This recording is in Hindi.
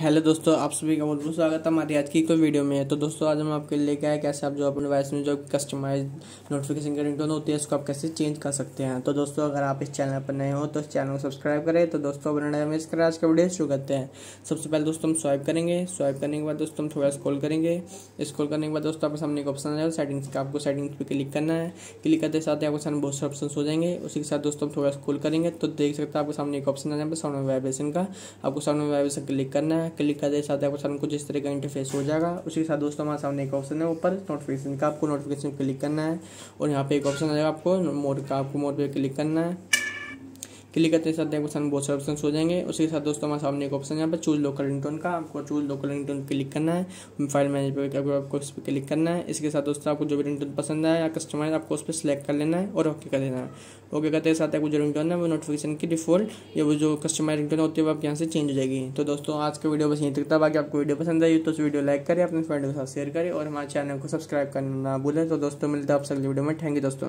हेलो दोस्तों आप सभी का बहुत बहुत स्वागत है हमारी आज की कोई वीडियो में है तो दोस्तों आज हम आपके लिए क्या है कैसे आप जो अपने डिवाइस में जो कस्टमाइज नोटिफिकेशन की रिंगटोन होती है उसको आप कैसे चेंज कर सकते हैं तो दोस्तों अगर आप इस चैनल पर नए हो तो इस चैनल को सब्सक्राइब करें तो दोस्तों अपने में इसकर आज का वीडियो शुरू करते हैं सबसे पहले दोस्तों हम स्वाइप करेंगे स्वाइप करने के बाद दोस्तों हम थोड़ा स्कॉल करेंगे स्कॉल करने के बाद दोस्तों आपके सामने एक ऑप्शन आएगा सेटिंग्स का आपको सेटिंग्स पर क्लिक करना है क्लिक करते साथ ही आपके सामने बहुत सारे ऑप्शन हो जाएंगे उसी के साथ दोस्तों हम थोड़ा स्कॉल करेंगे तो देख सकते हैं आपके सामने एक ऑप्शन आ जाएगा साउंड वाइब्रेशन का आपको साउंड वाइब्रेशन क्लिक करना है है क्लिक करते साथ आपके सामने कुछ इस तरह का इंटरफेस हो जाएगा उसी के साथ दोस्तों हमारे सामने एक ऑप्शन है ऊपर नोटिफिकेशन का आपको नोटिफिकेशन क्लिक करना है और यहाँ पे एक ऑप्शन आएगा आपको मोड का आपको मोड पर क्लिक करना है क्लिक करते साथ देखो सामने बहुत सारे ऑप्शन हो जाएंगे उसके साथ दोस्तों हमारे सामने एक ऑप्शन यहाँ पर चूज लोकल रिंगटोन का आपको चूज लोकल रिंगटोन क्लिक करना है फाइल मैनेज पर आपको उस पर क्लिक करना है इसके साथ दोस्तों आपको जो भी रिंगटोन पसंद है या कस्टमाइज आपको उस पर सिलेक्ट कर लेना है और ओके कर देना है ओके करते साथ आपको जो रिंगटोन है वो नोटिफिकेशन की डिफॉल्ट या वो जो कस्टमाइज रिंगटोन होती है वो आपके यहाँ से चेंज हो जाएगी तो दोस्तों आज का वीडियो बस यहीं तक था बाकी आपको वीडियो पसंद आई तो उस वीडियो लाइक करें अपने फ्रेंड के साथ शेयर करें और हमारे चैनल को सब्सक्राइब करना ना भूलें तो दोस्तों मिलते हैं आप अगले वीडियो में थैंक यू दोस्तों